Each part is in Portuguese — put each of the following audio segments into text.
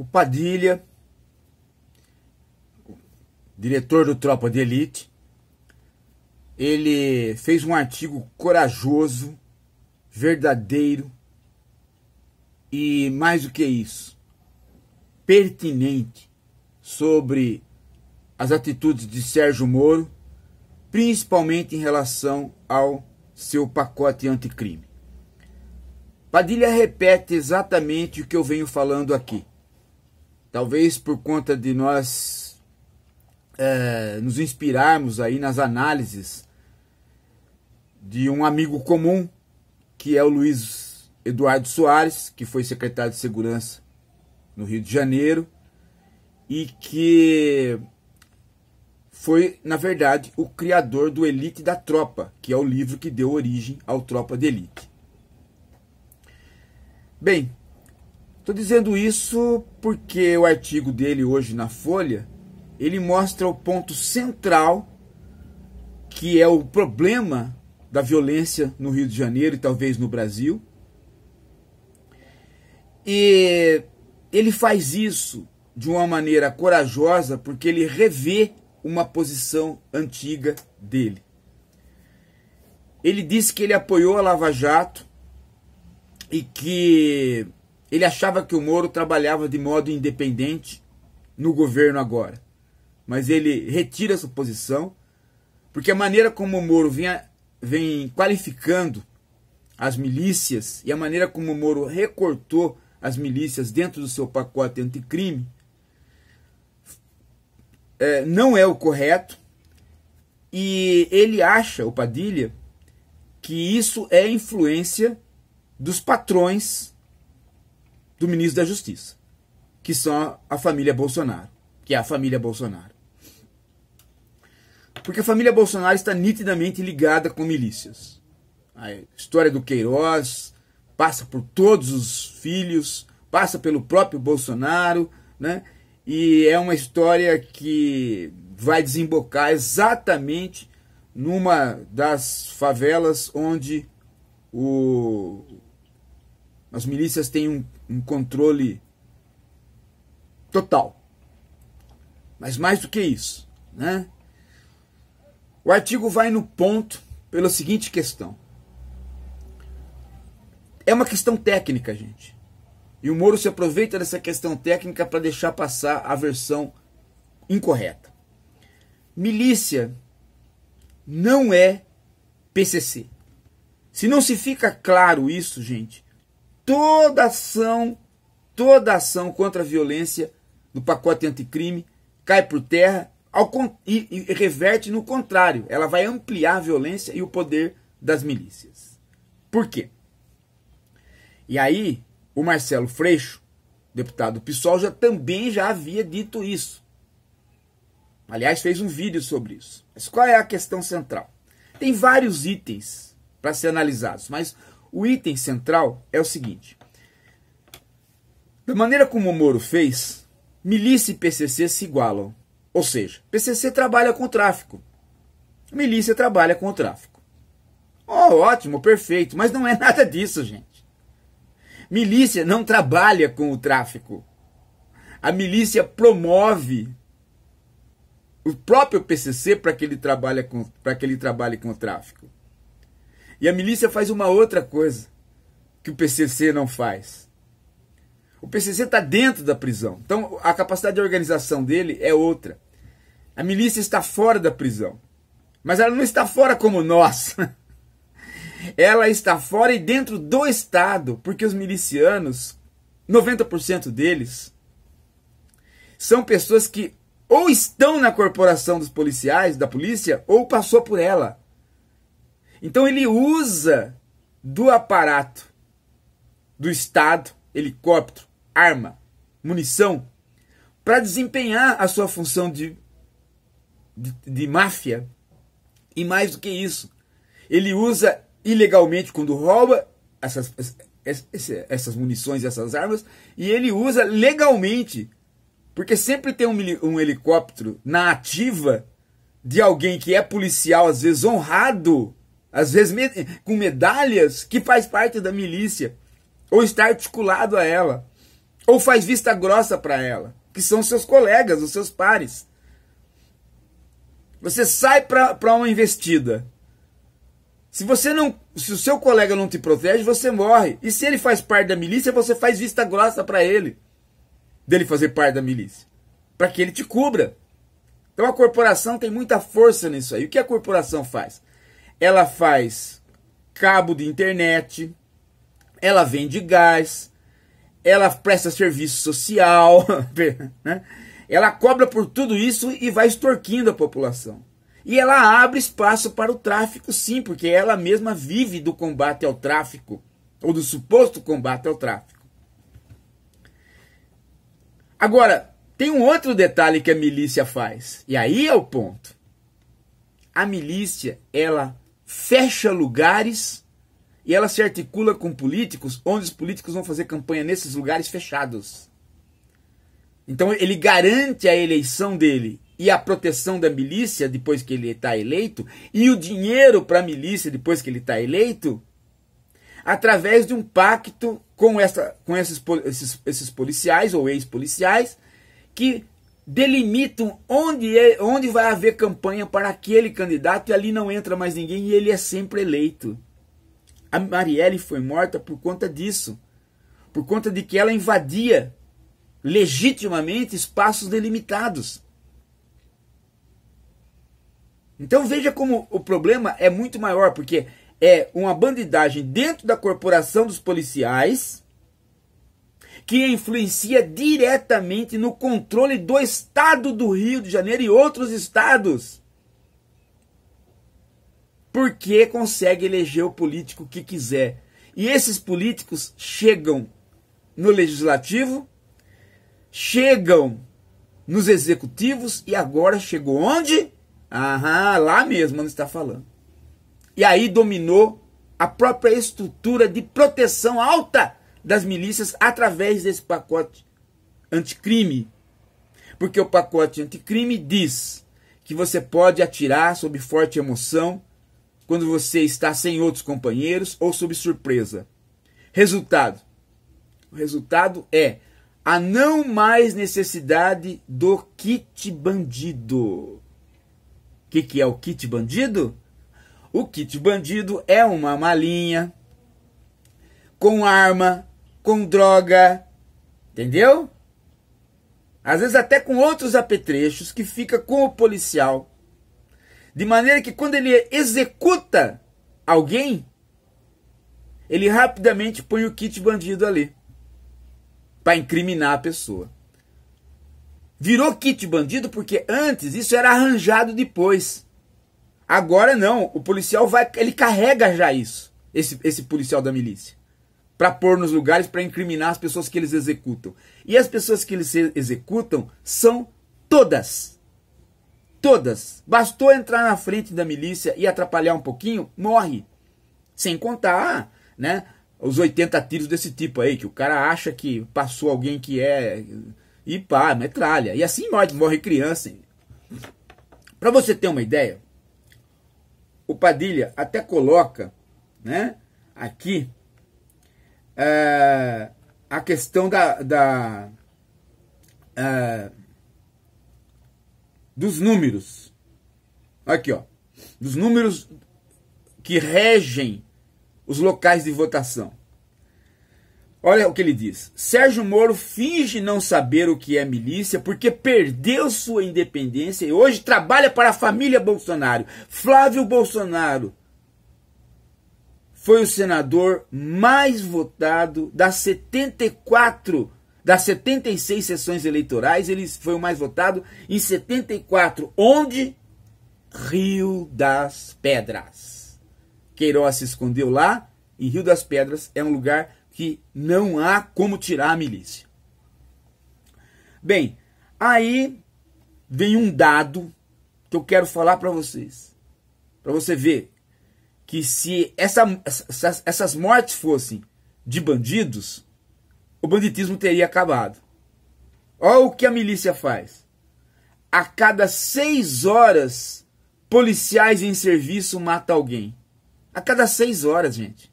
o Padilha, diretor do Tropa de Elite, ele fez um artigo corajoso, verdadeiro e, mais do que isso, pertinente sobre as atitudes de Sérgio Moro, principalmente em relação ao seu pacote anticrime. Padilha repete exatamente o que eu venho falando aqui talvez por conta de nós é, nos inspirarmos aí nas análises de um amigo comum, que é o Luiz Eduardo Soares, que foi secretário de Segurança no Rio de Janeiro, e que foi, na verdade, o criador do Elite da Tropa, que é o livro que deu origem ao Tropa de Elite. Bem, Estou dizendo isso porque o artigo dele hoje na Folha, ele mostra o ponto central que é o problema da violência no Rio de Janeiro e talvez no Brasil. E ele faz isso de uma maneira corajosa porque ele revê uma posição antiga dele. Ele disse que ele apoiou a Lava Jato e que ele achava que o Moro trabalhava de modo independente no governo agora. Mas ele retira essa posição, porque a maneira como o Moro vinha, vem qualificando as milícias e a maneira como o Moro recortou as milícias dentro do seu pacote anticrime é, não é o correto. E ele acha, o Padilha, que isso é influência dos patrões do ministro da Justiça, que são a família Bolsonaro, que é a família Bolsonaro. Porque a família Bolsonaro está nitidamente ligada com milícias. A história do Queiroz passa por todos os filhos, passa pelo próprio Bolsonaro, né? E é uma história que vai desembocar exatamente numa das favelas onde o, as milícias têm um, um controle total. Mas mais do que isso, né? O artigo vai no ponto pela seguinte questão. É uma questão técnica, gente. E o Moro se aproveita dessa questão técnica para deixar passar a versão incorreta. Milícia não é PCC. Se não se fica claro isso, gente, toda ação, toda ação contra a violência do pacote anticrime cai por terra ao, e, e reverte no contrário. Ela vai ampliar a violência e o poder das milícias. Por quê? E aí, o Marcelo Freixo, deputado do PSOL, já, também já havia dito isso. Aliás, fez um vídeo sobre isso. Mas qual é a questão central? Tem vários itens para ser analisados, mas o item central é o seguinte: da maneira como o Moro fez, milícia e PCC se igualam. Ou seja, PCC trabalha com tráfico, milícia trabalha com tráfico. Oh, ótimo, perfeito, mas não é nada disso, gente. Milícia não trabalha com o tráfico. A milícia promove o próprio PCC para que ele trabalhe com para que ele trabalhe com o tráfico. E a milícia faz uma outra coisa que o PCC não faz. O PCC está dentro da prisão, então a capacidade de organização dele é outra. A milícia está fora da prisão, mas ela não está fora como nós. Ela está fora e dentro do Estado, porque os milicianos, 90% deles, são pessoas que ou estão na corporação dos policiais, da polícia, ou passou por ela. Então ele usa do aparato do Estado, helicóptero, arma, munição, para desempenhar a sua função de, de, de máfia. E mais do que isso, ele usa ilegalmente quando rouba essas, essas munições, essas armas, e ele usa legalmente, porque sempre tem um, helicóptero na ativa de alguém que é policial, às vezes honrado, às vezes com medalhas que faz parte da milícia, ou está articulado a ela, ou faz vista grossa para ela, que são seus colegas, os seus pares. Você sai para uma investida. Se você não, se o seu colega não te protege, você morre. E se ele faz parte da milícia, você faz vista grossa para ele, dele fazer parte da milícia, para que ele te cubra. Então a corporação tem muita força nisso aí. O que a corporação faz? ela faz cabo de internet, ela vende gás, ela presta serviço social, né? ela cobra por tudo isso e vai extorquindo a população. E ela abre espaço para o tráfico, sim, porque ela mesma vive do combate ao tráfico, ou do suposto combate ao tráfico. Agora, tem um outro detalhe que a milícia faz, e aí é o ponto. A milícia, ela fecha lugares e ela se articula com políticos, onde os políticos vão fazer campanha nesses lugares fechados. Então ele garante a eleição dele e a proteção da milícia depois que ele está eleito e o dinheiro para a milícia depois que ele está eleito através de um pacto com, essa, com esses, esses, esses policiais ou ex-policiais que delimitam onde, é, onde vai haver campanha para aquele candidato e ali não entra mais ninguém e ele é sempre eleito. A Marielle foi morta por conta disso, por conta de que ela invadia legitimamente espaços delimitados. Então veja como o problema é muito maior, porque é uma bandidagem dentro da corporação dos policiais que influencia diretamente no controle do estado do Rio de Janeiro e outros estados. Porque consegue eleger o político que quiser. E esses políticos chegam no legislativo, chegam nos executivos e agora chegou onde? Aham, lá mesmo onde está falando. E aí dominou a própria estrutura de proteção alta das milícias através desse pacote anticrime. Porque o pacote anticrime diz que você pode atirar sob forte emoção quando você está sem outros companheiros ou sob surpresa. Resultado: o resultado é a não mais necessidade do kit bandido. O que, que é o kit bandido? O kit bandido é uma malinha com arma com droga, entendeu? Às vezes até com outros apetrechos que fica com o policial. De maneira que quando ele executa alguém, ele rapidamente põe o kit bandido ali para incriminar a pessoa. Virou kit bandido porque antes isso era arranjado depois. Agora não, o policial vai, ele carrega já isso, esse, esse policial da milícia para pôr nos lugares para incriminar as pessoas que eles executam. E as pessoas que eles executam são todas. Todas. Bastou entrar na frente da milícia e atrapalhar um pouquinho, morre. Sem contar, né, os 80 tiros desse tipo aí, que o cara acha que passou alguém que é e pá, metralha. E assim morre, morre criança. Para você ter uma ideia, o Padilha até coloca, né, aqui é, a questão da, da é, dos números. Aqui, ó. Dos números que regem os locais de votação. Olha o que ele diz. Sérgio Moro finge não saber o que é milícia porque perdeu sua independência e hoje trabalha para a família Bolsonaro. Flávio Bolsonaro foi o senador mais votado das 74 das 76 sessões eleitorais, ele foi o mais votado em 74, onde Rio das Pedras. Queiroz se escondeu lá e Rio das Pedras é um lugar que não há como tirar a milícia. Bem, aí vem um dado que eu quero falar para vocês, para você ver que se essa, essas, essas mortes fossem de bandidos, o banditismo teria acabado. Olha o que a milícia faz. A cada seis horas, policiais em serviço matam alguém. A cada seis horas, gente.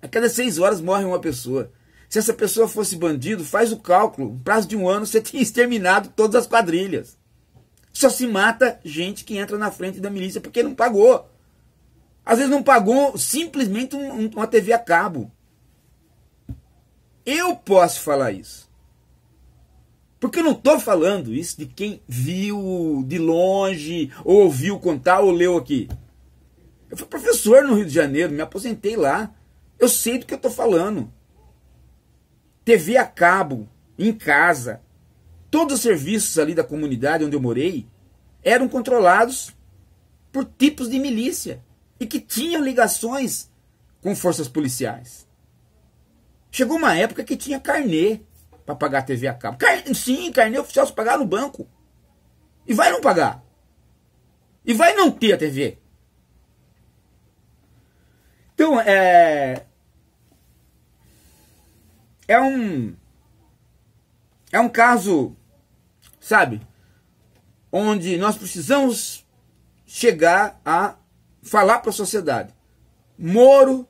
A cada seis horas morre uma pessoa. Se essa pessoa fosse bandido, faz o cálculo. No prazo de um ano, você tinha exterminado todas as quadrilhas. Só se mata gente que entra na frente da milícia porque não pagou. Às vezes não pagou simplesmente um, uma TV a cabo. Eu posso falar isso. Porque eu não estou falando isso de quem viu de longe, ou ouviu contar, ou leu aqui. Eu fui professor no Rio de Janeiro, me aposentei lá. Eu sei do que eu estou falando. TV a cabo, em casa, todos os serviços ali da comunidade onde eu morei eram controlados por tipos de milícia e que tinha ligações com forças policiais. Chegou uma época que tinha carnê para pagar a TV a cabo. Car... Sim, carnê oficial se pagar no banco. E vai não pagar. E vai não ter a TV. Então, é. É um. É um caso, sabe? Onde nós precisamos chegar a falar para a sociedade. Moro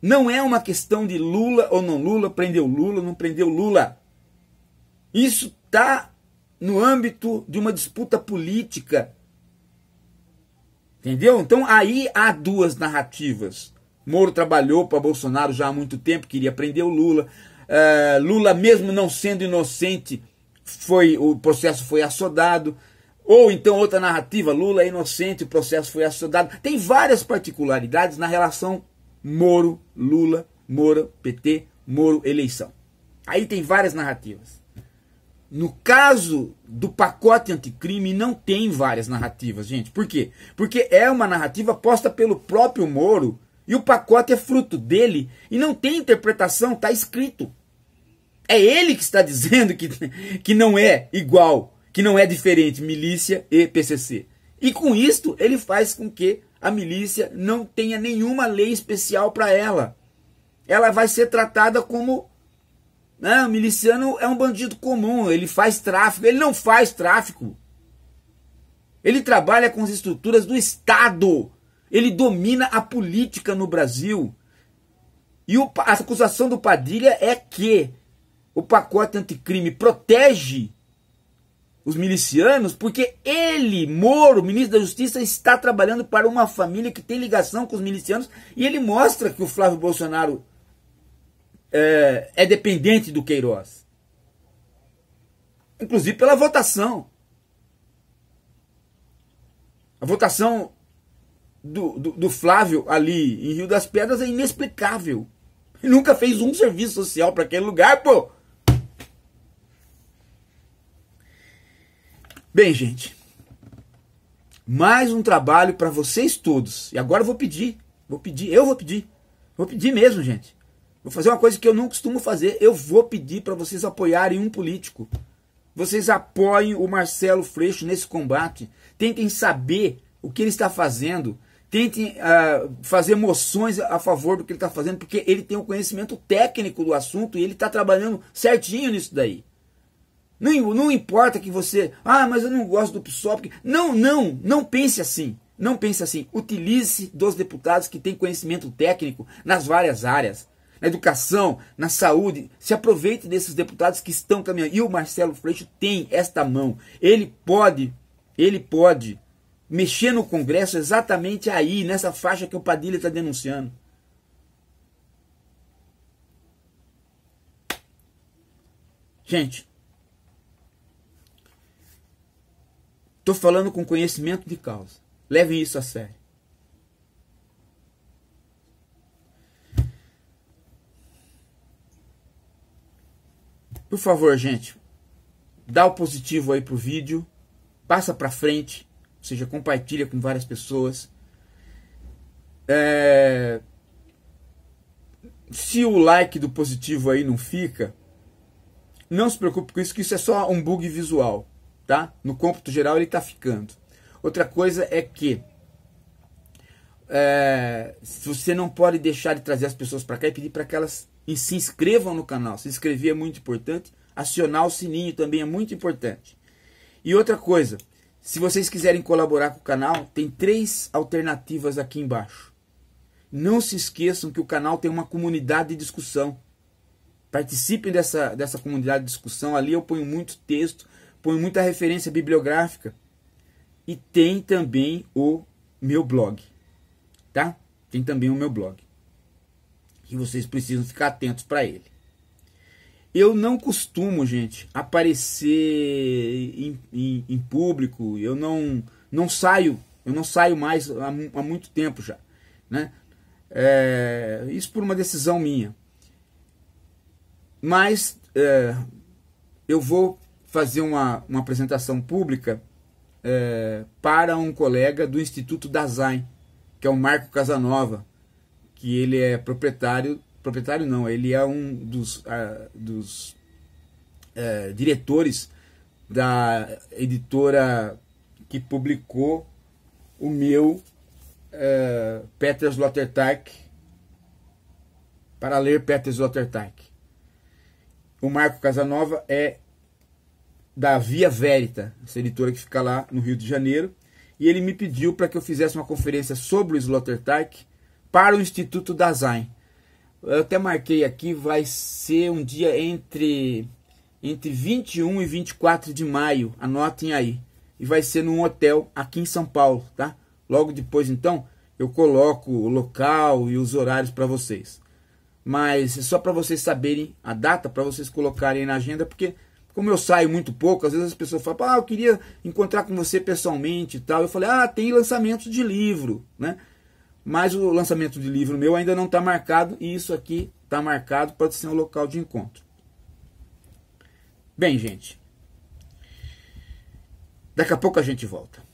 não é uma questão de Lula ou não Lula, prendeu Lula, não prendeu Lula. Isso está no âmbito de uma disputa política. Entendeu? Então aí há duas narrativas. Moro trabalhou para Bolsonaro já há muito tempo, queria prender o Lula. Uh, Lula, mesmo não sendo inocente, foi o processo foi assodado. Ou então outra narrativa, Lula é inocente, o processo foi assodado. Tem várias particularidades na relação Moro, Lula, Moura, PT, Moro, eleição. Aí tem várias narrativas. No caso do pacote anticrime, não tem várias narrativas, gente. Por quê? Porque é uma narrativa posta pelo próprio Moro e o pacote é fruto dele e não tem interpretação, está escrito. É ele que está dizendo que, que não é igual que não é diferente milícia e PCC. E com isto, ele faz com que a milícia não tenha nenhuma lei especial para ela. Ela vai ser tratada como. Não, né, o miliciano é um bandido comum, ele faz tráfico. Ele não faz tráfico. Ele trabalha com as estruturas do Estado. Ele domina a política no Brasil. E o, a acusação do Padilha é que o pacote anticrime protege os milicianos, porque ele, Moro, ministro da Justiça, está trabalhando para uma família que tem ligação com os milicianos e ele mostra que o Flávio Bolsonaro é, é dependente do Queiroz. Inclusive pela votação. A votação do, do, do Flávio ali em Rio das Pedras é inexplicável. Ele nunca fez um serviço social para aquele lugar, pô. Bem, gente, mais um trabalho para vocês todos. E agora eu vou pedir, vou pedir, eu vou pedir, vou pedir mesmo, gente. Vou fazer uma coisa que eu não costumo fazer. Eu vou pedir para vocês apoiarem um político. Vocês apoiem o Marcelo Freixo nesse combate. Tentem saber o que ele está fazendo. Tentem uh, fazer moções a favor do que ele está fazendo, porque ele tem o um conhecimento técnico do assunto e ele está trabalhando certinho nisso daí. Não, não importa que você, ah, mas eu não gosto do PSOL. Porque... Não, não, não pense assim. Não pense assim. Utilize-se dos deputados que têm conhecimento técnico nas várias áreas. Na educação, na saúde, se aproveite desses deputados que estão caminhando. E o Marcelo Freixo tem esta mão. Ele pode, ele pode mexer no Congresso exatamente aí, nessa faixa que o Padilha está denunciando. Gente, Estou falando com conhecimento de causa. Levem isso a sério. Por favor, gente, dá o positivo aí pro vídeo, passa para frente, ou seja, compartilha com várias pessoas. É... Se o like do positivo aí não fica, não se preocupe com isso, que isso é só um bug visual tá? No cômputo geral ele está ficando. Outra coisa é que é, você não pode deixar de trazer as pessoas para cá e pedir para que elas se inscrevam no canal. Se inscrever é muito importante. Acionar o sininho também é muito importante. E outra coisa, se vocês quiserem colaborar com o canal, tem três alternativas aqui embaixo. Não se esqueçam que o canal tem uma comunidade de discussão. Participem dessa, dessa comunidade de discussão. Ali eu ponho muito texto põe muita referência bibliográfica. E tem também o meu blog, tá? Tem também o meu blog. E vocês precisam ficar atentos para ele. Eu não costumo, gente, aparecer em, em, em, público. Eu não, não saio, eu não saio mais há, há muito tempo já, né? É, isso por uma decisão minha. Mas é, eu vou fazer uma, uma apresentação pública é, para um colega do Instituto Dasein, que é o Marco Casanova, que ele é proprietário, proprietário não, ele é um dos, dos é, diretores da editora que publicou o meu é, Peters Lottertag, para ler Peters Lottertag. O Marco Casanova é da Via Verita, essa editora que fica lá no Rio de Janeiro, e ele me pediu para que eu fizesse uma conferência sobre o Sloterdijk para o Instituto Dasein. Eu até marquei aqui, vai ser um dia entre entre 21 e 24 de maio, anotem aí. E vai ser num hotel aqui em São Paulo, tá? Logo depois então eu coloco o local e os horários para vocês. Mas é só para vocês saberem a data, para vocês colocarem na agenda, porque como eu saio muito pouco, às vezes as pessoas falam, ah, eu queria encontrar com você pessoalmente e tal. Eu falei, ah, tem lançamento de livro, né? Mas o lançamento de livro meu ainda não está marcado e isso aqui está marcado para ser um local de encontro. Bem, gente, daqui a pouco a gente volta.